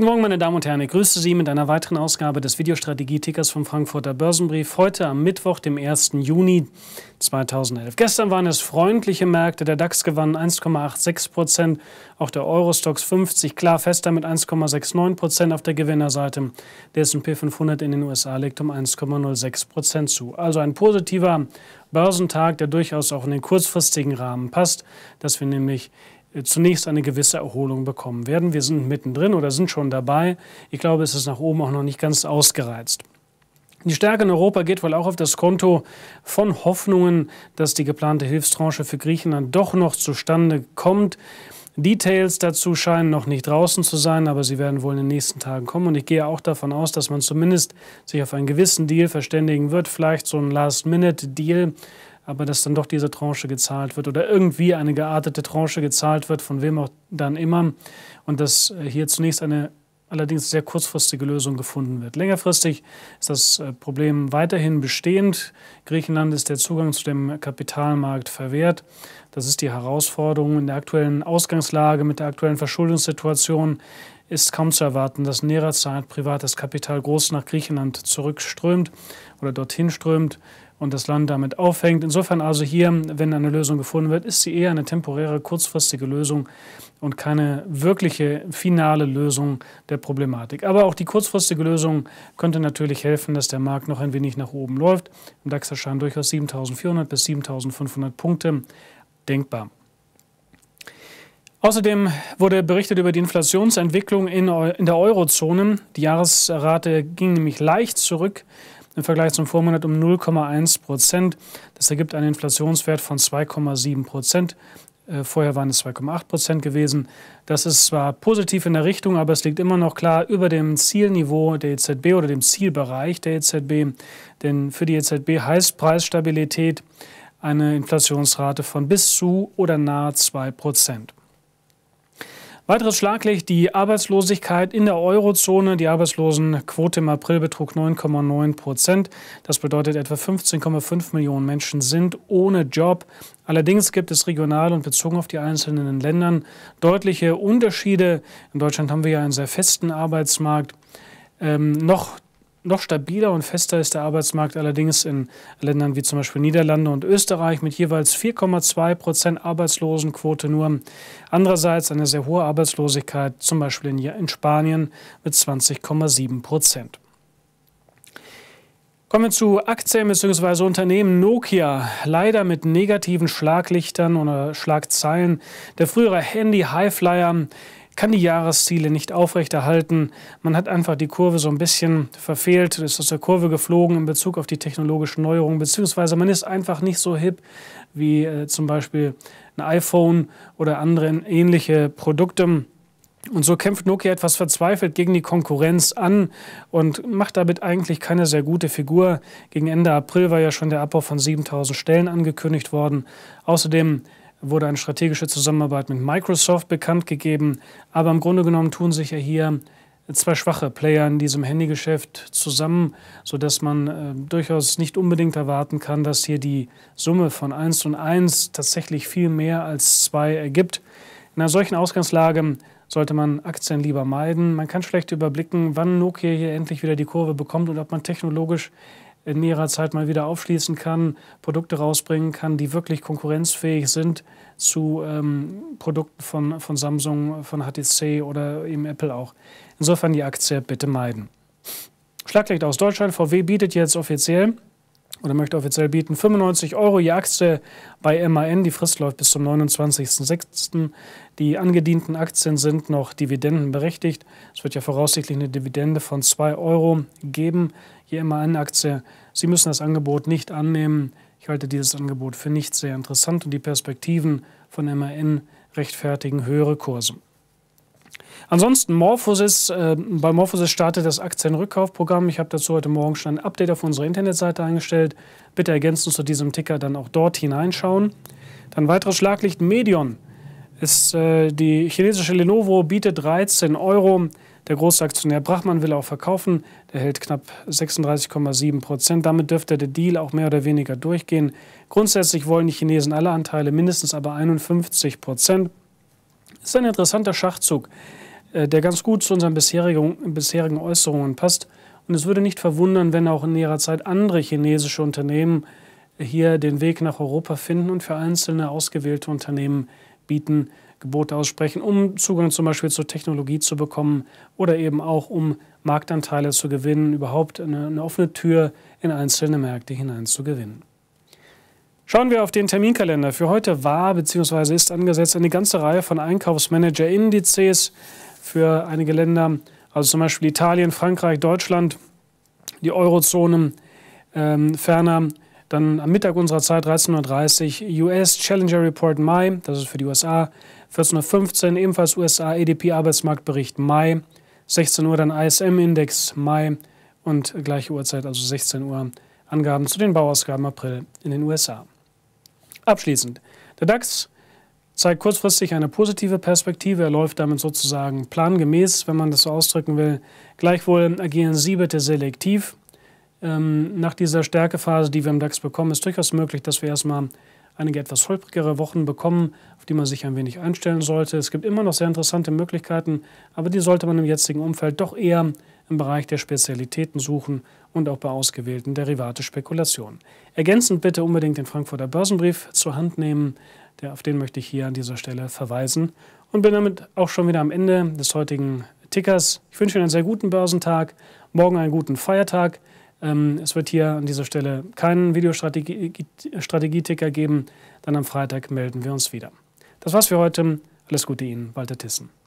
Guten Morgen, meine Damen und Herren. Ich grüße Sie mit einer weiteren Ausgabe des Videostrategietickers vom Frankfurter Börsenbrief. Heute am Mittwoch, dem 1. Juni 2011. Gestern waren es freundliche Märkte. Der DAX gewann 1,86 Prozent, auch der Eurostox 50 klar fester mit 1,69 Prozent auf der Gewinnerseite. Der S&P 500 in den USA legt um 1,06 Prozent zu. Also ein positiver Börsentag, der durchaus auch in den kurzfristigen Rahmen passt, dass wir nämlich zunächst eine gewisse Erholung bekommen werden. Wir sind mittendrin oder sind schon dabei. Ich glaube, es ist nach oben auch noch nicht ganz ausgereizt. Die Stärke in Europa geht wohl auch auf das Konto von Hoffnungen, dass die geplante Hilfstranche für Griechenland doch noch zustande kommt. Details dazu scheinen noch nicht draußen zu sein, aber sie werden wohl in den nächsten Tagen kommen. Und ich gehe auch davon aus, dass man zumindest sich auf einen gewissen Deal verständigen wird, vielleicht so ein Last-Minute-Deal aber dass dann doch diese Tranche gezahlt wird oder irgendwie eine geartete Tranche gezahlt wird, von wem auch dann immer. Und dass äh, hier zunächst eine allerdings sehr kurzfristige Lösung gefunden wird. Längerfristig ist das äh, Problem weiterhin bestehend. Griechenland ist der Zugang zu dem Kapitalmarkt verwehrt. Das ist die Herausforderung in der aktuellen Ausgangslage mit der aktuellen Verschuldungssituation ist kaum zu erwarten, dass in näherer Zeit privates Kapital groß nach Griechenland zurückströmt oder dorthin strömt und das Land damit aufhängt. Insofern also hier, wenn eine Lösung gefunden wird, ist sie eher eine temporäre, kurzfristige Lösung und keine wirkliche finale Lösung der Problematik. Aber auch die kurzfristige Lösung könnte natürlich helfen, dass der Markt noch ein wenig nach oben läuft. Im DAX erscheinen durchaus 7.400 bis 7.500 Punkte denkbar. Außerdem wurde berichtet über die Inflationsentwicklung in, der Eurozone. Die Jahresrate ging nämlich leicht zurück im Vergleich zum Vormonat um 0,1 Prozent. Das ergibt einen Inflationswert von 2,7 Prozent. Äh, vorher waren es 2,8 Prozent gewesen. Das ist zwar positiv in der Richtung, aber es liegt immer noch klar über dem Zielniveau der EZB oder dem Zielbereich der EZB. Denn für die EZB heißt Preisstabilität eine Inflationsrate von bis zu oder nahe 2 Prozent. Weiteres Schlaglicht, die Arbeitslosigkeit in der Eurozone. Die Arbeitslosenquote im April betrug 9,9 Prozent. Das bedeutet, etwa 15,5 Millionen Menschen sind ohne Job. Allerdings gibt es regional und bezogen auf die einzelnen Ländern deutliche Unterschiede. In Deutschland haben wir ja einen sehr festen Arbeitsmarkt. Ähm, noch noch stabiler und fester ist der Arbeitsmarkt allerdings in Ländern wie zum Beispiel Niederlande und Österreich mit jeweils 4,2 Prozent Arbeitslosenquote nur. Andererseits eine sehr hohe Arbeitslosigkeit, zum Beispiel in Spanien mit 20,7 Prozent. Kommen wir zu Aktien bzw. Unternehmen Nokia. Leider mit negativen Schlaglichtern oder Schlagzeilen. Der frühere Handy-Highflyer kann die Jahresziele nicht aufrechterhalten. Man hat einfach die Kurve so ein bisschen verfehlt, ist aus der Kurve geflogen in Bezug auf die technologischen Neuerungen, beziehungsweise man ist einfach nicht so hip wie äh, zum Beispiel ein iPhone oder andere ähnliche Produkte. Und so kämpft Nokia etwas verzweifelt gegen die Konkurrenz an und macht damit eigentlich keine sehr gute Figur. Gegen Ende April war ja schon der Abbau von 7000 Stellen angekündigt worden. Außerdem wurde eine strategische Zusammenarbeit mit Microsoft bekannt gegeben. Aber im Grunde genommen tun sich ja hier zwei schwache Player in diesem Handygeschäft zusammen, sodass man äh, durchaus nicht unbedingt erwarten kann, dass hier die Summe von 1 und 1 tatsächlich viel mehr als 2 ergibt. In einer solchen Ausgangslage sollte man Aktien lieber meiden. Man kann schlecht überblicken, wann Nokia hier endlich wieder die Kurve bekommt und ob man technologisch in näherer Zeit mal wieder aufschließen kann, Produkte rausbringen kann, die wirklich konkurrenzfähig sind zu ähm, Produkten von, von Samsung, von HTC oder eben Apple auch. Insofern die Aktie bitte meiden. Schlaglicht aus Deutschland. VW bietet jetzt offiziell oder möchte offiziell bieten. 95 Euro je Aktie bei MAN. Die Frist läuft bis zum 29.06. Die angedienten Aktien sind noch dividendenberechtigt. Es wird ja voraussichtlich eine Dividende von 2 Euro geben, je MAN-Aktie. Sie müssen das Angebot nicht annehmen. Ich halte dieses Angebot für nicht sehr interessant und die Perspektiven von MAN rechtfertigen höhere Kurse. Ansonsten Morphosis, äh, bei Morphosis startet das Aktienrückkaufprogramm. Ich habe dazu heute Morgen schon ein Update auf unserer Internetseite eingestellt. Bitte ergänzend zu diesem Ticker dann auch dort hineinschauen. Dann weiteres Schlaglicht Medion. Ist, äh, die chinesische Lenovo bietet 13 Euro. Der große Aktionär Brachmann will auch verkaufen. Der hält knapp 36,7 Prozent. Damit dürfte der Deal auch mehr oder weniger durchgehen. Grundsätzlich wollen die Chinesen alle Anteile, mindestens aber 51 Prozent. Ist ein interessanter Schachzug, äh, der ganz gut zu unseren bisherigen, bisherigen Äußerungen passt. Und es würde nicht verwundern, wenn auch in näherer Zeit andere chinesische Unternehmen äh, hier den Weg nach Europa finden und für einzelne ausgewählte Unternehmen bieten, Gebote aussprechen, um Zugang zum Beispiel zur Technologie zu bekommen oder eben auch um Marktanteile zu gewinnen, überhaupt eine, eine offene Tür in einzelne Märkte hineinzugewinnen. Schauen wir auf den Terminkalender. Für heute war bzw. ist angesetzt eine ganze Reihe von Einkaufsmanager-Indizes für einige Länder, also zum Beispiel Italien, Frankreich, Deutschland, die Eurozone, ähm, ferner dann am Mittag unserer Zeit 13.30 Uhr US Challenger Report Mai, das ist für die USA, 14.15 Uhr ebenfalls USA EDP Arbeitsmarktbericht Mai, 16 Uhr dann ISM Index Mai und gleiche Uhrzeit, also 16 Uhr, Angaben zu den Bauausgaben April in den USA. Abschließend, der DAX zeigt kurzfristig eine positive Perspektive. Er läuft damit sozusagen plangemäß, wenn man das so ausdrücken will. Gleichwohl agieren Sie bitte selektiv. Ähm, nach dieser Stärkephase, die wir im DAX bekommen, ist durchaus möglich, dass wir erstmal einige etwas holprigere Wochen bekommen, auf die man sich ein wenig einstellen sollte. Es gibt immer noch sehr interessante Möglichkeiten, aber die sollte man im jetzigen Umfeld doch eher im Bereich der Spezialitäten suchen und auch bei ausgewählten Derivate-Spekulationen. Ergänzend bitte unbedingt den Frankfurter Börsenbrief zur Hand nehmen, der, auf den möchte ich hier an dieser Stelle verweisen und bin damit auch schon wieder am Ende des heutigen Tickers. Ich wünsche Ihnen einen sehr guten Börsentag, morgen einen guten Feiertag. Ähm, es wird hier an dieser Stelle keinen Videostrategieticker geben. Dann am Freitag melden wir uns wieder. Das war's für heute. Alles Gute Ihnen, Walter Tissen.